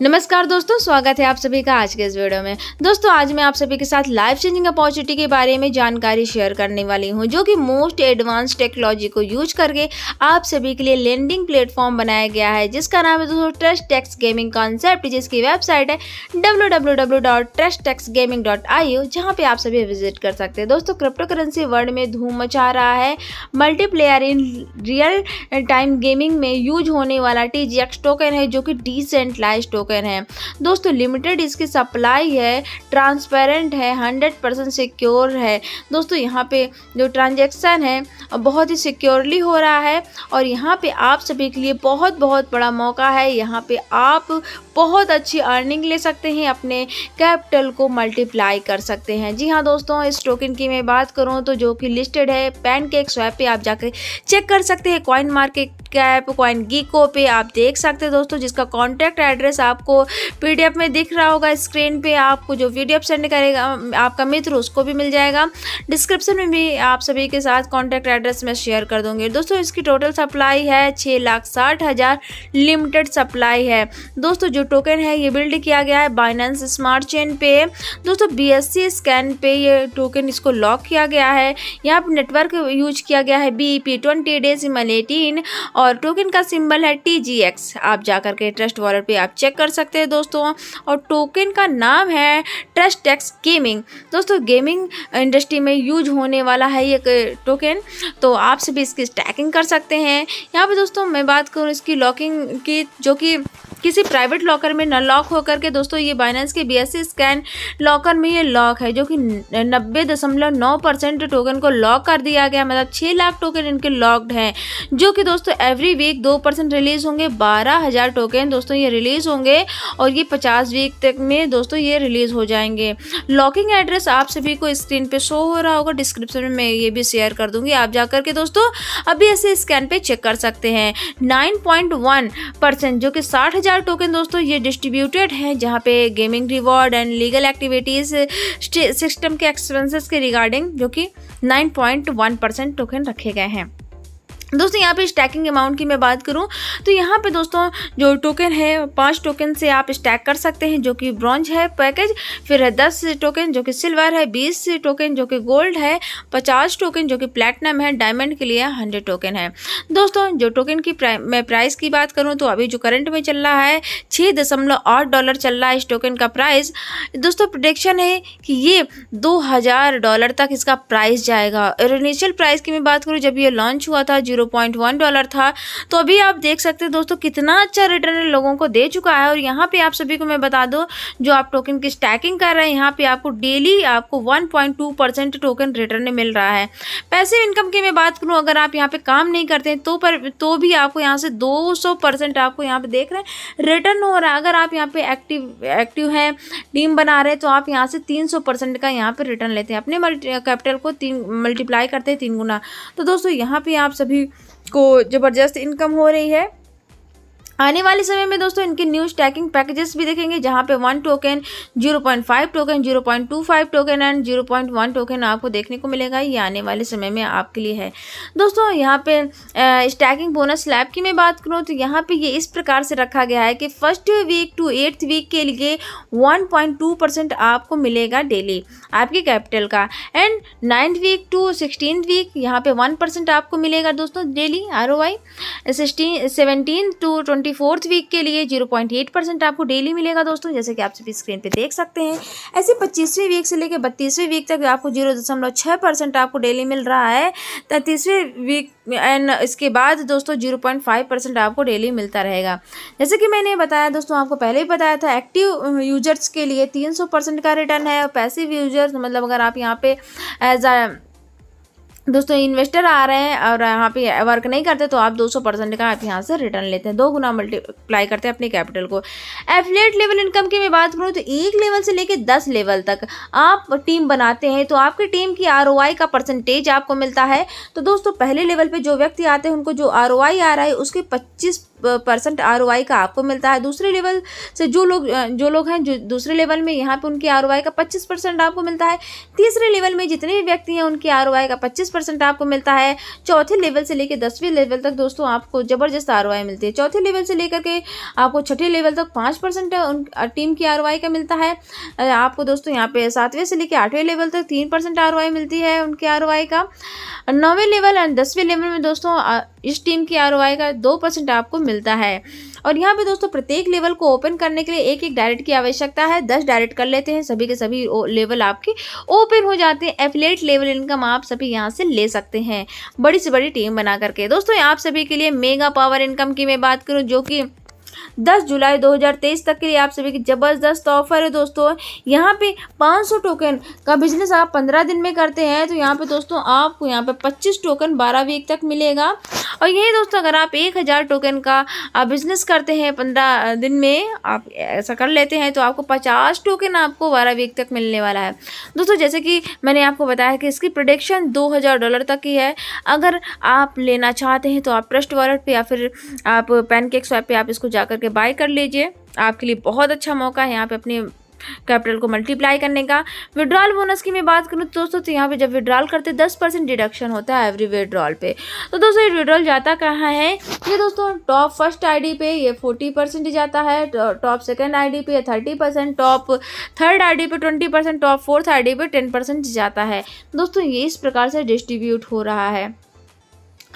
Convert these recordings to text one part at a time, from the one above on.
नमस्कार दोस्तों स्वागत है आप सभी का आज के इस वीडियो में दोस्तों आज मैं आप सभी के साथ लाइफ चेंजिंग अपॉर्चुनिटी के बारे में जानकारी शेयर करने वाली हूं जो कि मोस्ट एडवांस टेक्नोलॉजी को यूज करके आप सभी के लिए लैंडिंग प्लेटफॉर्म बनाया गया है जिसका नाम है दोस्तों ट्रस्ट टेक्स गेमिंग कॉन्सेप्ट जिसकी वेबसाइट है डब्ल्यू जहां पे आप सभी विजिट कर सकते हैं दोस्तों क्रिप्टो करेंसी वर्ल्ड में धूम मचा रहा है multiplayer in real time gaming में यूज होने वाला टी टोकन है जो कि डिसेंट्रलाइज टोकन चुके हैं दोस्तों लिमिटेड इसकी सप्लाई है ट्रांसपेरेंट है हंड्रेड परसेंट सिक्योर है दोस्तों यहाँ पे जो ट्रांजेक्शन है बहुत ही सिक्योरली हो रहा है और यहाँ पे आप सभी के लिए बहुत बहुत बड़ा मौका है यहाँ पे आप बहुत अच्छी अर्निंग ले सकते हैं अपने कैपिटल को मल्टीप्लाई कर सकते हैं जी हाँ दोस्तों इस टोकन की मैं बात करूँ तो जो कि लिस्टेड है पैन केक स्वैप पर आप जाकर चेक कर सकते हैं CoinMarketCap CoinGecko पे आप देख सकते हैं दोस्तों जिसका कॉन्टैक्ट एड्रेस आप आपको पीडीएफ में दिख रहा होगा स्क्रीन पे आपको जो वीडियो सेंड करेगा आपका मित्र उसको भी मिल जाएगा डिस्क्रिप्शन में भी आप सभी के साथ कॉन्टैक्ट एड्रेस में शेयर कर दूँगी दोस्तों इसकी टोटल सप्लाई है छः लाख साठ हज़ार लिमिटेड सप्लाई है दोस्तों जो टोकन है ये बिल्ड किया गया है बाइनेंस स्मार्ट चेन पे दोस्तों बी स्कैन पे ये टोकन इसको लॉक किया गया है यहाँ पर नेटवर्क यूज किया गया है B P twenty days eighteen और टोकन का सिंबल है टी आप जा करके ट्रस्ट वॉलेट पर आप चेक कर सकते हैं दोस्तों और टोकन का नाम है ट्रस्ट टैक्स गेमिंग दोस्तों गेमिंग इंडस्ट्री में यूज होने वाला है ये टोकन तो आप सभी इसकी स्टैकिंग कर सकते हैं यहाँ पर दोस्तों मैं बात करूँ इसकी लॉकिंग की जो कि किसी प्राइवेट लॉकर में न लॉक होकर के दोस्तों ये बाइनेंस के बी स्कैन लॉकर में ये लॉक है जो कि नब्बे दशमलव नौ परसेंट टोकन को लॉक कर दिया गया मतलब छः लाख टोकन इनके लॉक्ड हैं जो कि दोस्तों एवरी वीक दो परसेंट रिलीज होंगे बारह हज़ार टोकन दोस्तों ये रिलीज़ होंगे और ये पचास वीक तक में दोस्तों ये रिलीज़ हो जाएंगे लॉकिंग एड्रेस आप सभी को स्क्रीन पर शो हो रहा होगा डिस्क्रिप्शन में मैं ये भी शेयर कर दूंगी आप जा के दोस्तों अभी ऐसे स्कैन पर चेक कर सकते हैं नाइन पॉइंट वन परसेंट जो कि साठ हज़ार हजार टोकन दोस्तों ये डिस्ट्रीब्यूटेड हैं जहाँ पे gaming reward and legal activities system के एक्सपेंसेस के रिगार्डिंग जो कि 9.1 परसेंट टोकन रखे गए हैं दोस्तों यहाँ पे स्टैकिंग अमाउंट की मैं बात करूँ तो यहाँ पे दोस्तों जो टोकन है पाँच टोकन से आप स्टैक कर सकते हैं जो कि ब्रॉन्ज है पैकेज फिर है दस टोकन जो कि सिल्वर है बीस टोकन जो कि गोल्ड है पचास टोकन जो कि प्लेटिनम है डायमंड के लिए हंड्रेड टोकन है दोस्तों जो टोकन की प्राइ, मैं प्राइस की बात करूँ तो अभी जो करंट में चल रहा है छः दशमलव आठ डॉलर चल रहा है इस टोकन का प्राइस दोस्तों प्रोडिक्शन है कि ये दो हज़ार डॉलर तक इसका प्राइस जाएगा और इनिशियल प्राइस की मैं बात करूँ जब ये लॉन्च हुआ था zero zero point one dollar था तो अभी आप देख सकते हैं दोस्तों कितना अच्छा रिटर्न लोगों को दे चुका है और यहाँ पे आप सभी को मैं बता दूँ जो आप टोकन की स्टैकिंग कर रहे हैं यहाँ पे आपको डेली आपको one point two percent token return मिल रहा है पैसे इनकम की मैं बात करूँ अगर आप यहाँ पर काम नहीं करते हैं तो पर तो भी आपको यहाँ से दो सौ परसेंट आपको यहाँ पर देख रहे हैं रिटर्न हो रहा है अगर आप यहाँ पे एक्टिव एक्टिव हैं टीम बना रहे हैं तो आप यहाँ से तीन सौ परसेंट का यहाँ पर रिटर्न लेते हैं अपने कैपिटल को तीन मल्टीप्लाई करते हैं तीन गुना तो दोस्तों यहाँ पे आप सभी को ज़बरदस्त इनकम हो रही है आने वाले समय में दोस्तों इनके न्यू स्टैकिंग पैकेजेस भी देखेंगे जहाँ पे one token zero point five token zero point two five token and zero point one token आपको देखने को मिलेगा ये आने वाले समय में आपके लिए है दोस्तों यहाँ पे स्टैकिंग बोनस स्लैब की मैं बात करूँ तो यहाँ पे ये इस प्रकार से रखा गया है कि first week to eighth week के लिए वन पॉइंट टू परसेंट आपको मिलेगा डेली आपके कैपिटल का and ninth week to sixteen week यहाँ पे वन परसेंट आपको मिलेगा दोस्तों daily R O Y sixteen seventeen to twenty अभी फोर्थ वीक के लिए जीरो पॉइंट एट परसेंट आपको डेली मिलेगा दोस्तों जैसे कि आप सभी स्क्रीन पे देख सकते हैं ऐसे पच्चीसवें वीक से लेकर बत्तीसवें वीक तक आपको जीरो दशमलव छः परसेंट आपको डेली मिल रहा है तैंतीसवें वीक एंड इसके बाद दोस्तों जीरो पॉइंट फाइव परसेंट आपको डेली मिलता रहेगा जैसे कि मैंने बताया दोस्तों आपको पहले ही बताया था एक्टिव यूजर्स के लिए तीन सौ परसेंट का रिटर्न है और पैसिव यूजर्स मतलब अगर आप यहाँ पे एज आ दोस्तों इन्वेस्टर आ रहे हैं और यहाँ पे वर्क नहीं करते तो आप 200 परसेंट का आप यहाँ से रिटर्न लेते हैं दो गुना मल्टीप्लाई करते हैं अपने कैपिटल को एफिलेट लेवल इनकम की मैं बात करूँ तो एक लेवल से लेकर दस लेवल तक आप टीम बनाते हैं तो आपकी टीम की आर का परसेंटेज आपको मिलता है तो दोस्तों पहले लेवल पर जो व्यक्ति आते हैं उनको जो आर आ रहा है उसके पच्चीस परसेंट आर का आपको मिलता है दूसरे लेवल से जो लोग जो लोग हैं जो दूसरे लेवल में यहाँ पर उनकी आर का पच्चीस आपको मिलता है तीसरे लेवल में जितने भी व्यक्ति हैं उनकी आर का पच्चीस आपको मिलता है चौथे लेवल से लेकर दसवें लेवल तक दोस्तों आपको ज़बरदस्त आर मिलती है चौथे लेवल से लेकर के आपको छठे लेवल तक पाँच परसेंट टीम की आर का मिलता है आपको दोस्तों यहाँ पे सातवें से लेकर आठवें लेवल तक तीन परसेंट आर मिलती है उनके आर का नौवें लेवल एंड दसवें लेवल में दोस्तों इस टीम की आर का दो परसेंट आपको मिलता है और यहाँ पे दोस्तों प्रत्येक लेवल को ओपन करने के लिए एक एक डायरेक्ट की आवश्यकता है दस डायरेक्ट कर लेते हैं सभी के सभी लेवल आपके ओपन हो जाते हैं एफिलेट लेवल इनकम आप सभी यहाँ से ले सकते हैं बड़ी से बड़ी टीम बना करके दोस्तों आप सभी के लिए मेगा पावर इनकम की मैं बात करूँ जो कि 10 जुलाई 2023 तक के लिए आप सभी की ज़बरदस्त ऑफर है दोस्तों यहाँ पे 500 टोकन का बिजनेस आप 15 दिन में करते हैं तो यहाँ पे दोस्तों आपको यहाँ पे 25 टोकन 12 वीक तक मिलेगा और यही दोस्तों अगर आप 1000 टोकन का बिजनेस करते हैं पंद्रह दिन में आप ऐसा कर लेते हैं तो आपको पचास टोकन आपको बारह वीक तक मिलने वाला है दोस्तों जैसे कि मैंने आपको बताया कि इसकी प्रोडिक्शन दो हज़ार डॉलर तक की है अगर आप लेना चाहते हैं तो आप ट्रस्ट वॉलेट पर या फिर आप पेनकेक स्वैप पर आप इसको जाकर करके बाय कर लीजिए आपके लिए बहुत अच्छा मौका है यहाँ पे अपने कैपिटल को मल्टीप्लाई करने का विड्रॉल बोनस की मैं बात करूँ तो दोस्तों तो यहाँ पे जब विड्रॉल करते दस परसेंट डिडक्शन होता है एवरी विड्रॉल पे तो दोस्तों ये विड्रॉल जाता कहाँ है ये दोस्तों टॉप फर्स्ट आईडी पे ये फोर्टी परसेंट जाता है टॉप सेकेंड आईडी पे thirty percent top third ID पे twenty percent top fourth ID पे टेन परसेंट जाता है दोस्तों ये इस प्रकार से डिस्ट्रीब्यूट हो रहा है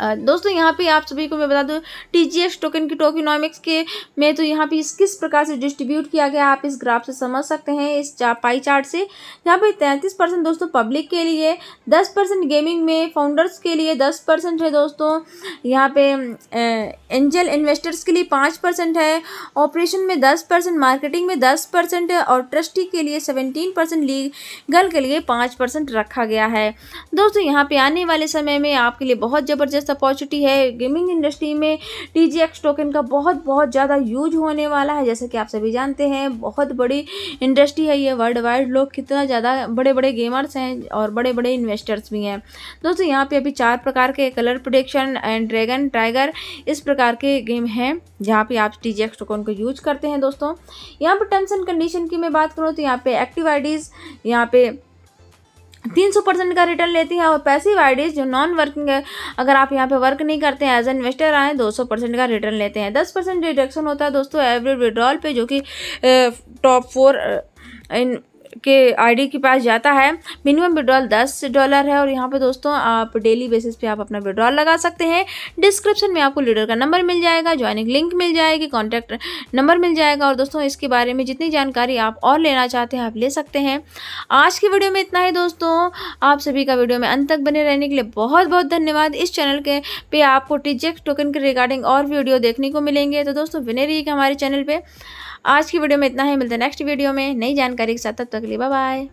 दोस्तों यहाँ पे आप सभी को मैं बता दूँ टी एस टोकन की टोकनॉमिक्स के में तो यहाँ पे इस किस प्रकार से डिस्ट्रीब्यूट किया गया आप इस ग्राफ से समझ सकते हैं इस चा, पाई चार्ट से यहाँ पे तैंतीस परसेंट दोस्तों पब्लिक के लिए दस परसेंट गेमिंग में फाउंडर्स के लिए दस परसेंट है दोस्तों यहाँ पे एंजल इन्वेस्टर्स के लिए पाँच परसेंट है ऑपरेशन में दस परसेंट मार्केटिंग में दस परसेंट और ट्रस्टी के लिए सेवेंटीन परसेंट के लिए पाँच परसेंट रखा गया है दोस्तों यहाँ पर आने वाले समय में आपके लिए बहुत ज़बरदस्त बिजनेस अपॉर्चुनिटी है गेमिंग इंडस्ट्री में टी टोकन का बहुत बहुत ज़्यादा यूज होने वाला है जैसे कि आप सभी जानते हैं बहुत बड़ी इंडस्ट्री है ये वर्ल्ड वाइड लोग कितना ज़्यादा बड़े बड़े गेमर्स हैं और बड़े बड़े इन्वेस्टर्स भी हैं दोस्तों यहाँ पे अभी चार प्रकार के colour prediction and dragon tiger इस प्रकार के गेम हैं जहाँ पे आप टी जी टोकन को यूज करते हैं दोस्तों यहाँ पर टर्म्स एंड कंडीशन की मैं बात करूँ तो यहाँ पे एक्टिव आईडीज़ यहाँ पे तीन सौ परसेंट का रिटर्न लेती है और पैसिव आईडीज जो नॉन वर्किंग है अगर आप यहाँ पे वर्क नहीं करते हैं एज इन्वेस्टर आए दो सौ परसेंट का रिटर्न लेते हैं दस परसेंट डिडक्शन होता है दोस्तों एवरेज विड्रॉल पे जो कि टॉप फोर इन के आईडी के पास जाता है मिनिमम विड्रॉल दस डॉलर है और यहाँ पे दोस्तों आप डेली बेसिस पे आप अपना विड्रॉल लगा सकते हैं डिस्क्रिप्शन में आपको लीडर का नंबर मिल जाएगा ज्वाइनिंग लिंक मिल जाएगी कॉन्टैक्ट नंबर मिल जाएगा और दोस्तों इसके बारे में जितनी जानकारी आप और लेना चाहते हैं आप ले सकते हैं आज की वीडियो में इतना ही दोस्तों आप सभी का वीडियो में अंत तक बने रहने के लिए बहुत बहुत धन्यवाद इस चैनल के पे आपको टीजेक्स टोकन के रिगार्डिंग और वीडियो देखने को मिलेंगे तो दोस्तों बने रहिएगा हमारे चैनल पर आज की वीडियो में इतना ही मिलते हैं नेक्स्ट वीडियो में नई जानकारी के साथ तब तक के लिए बाय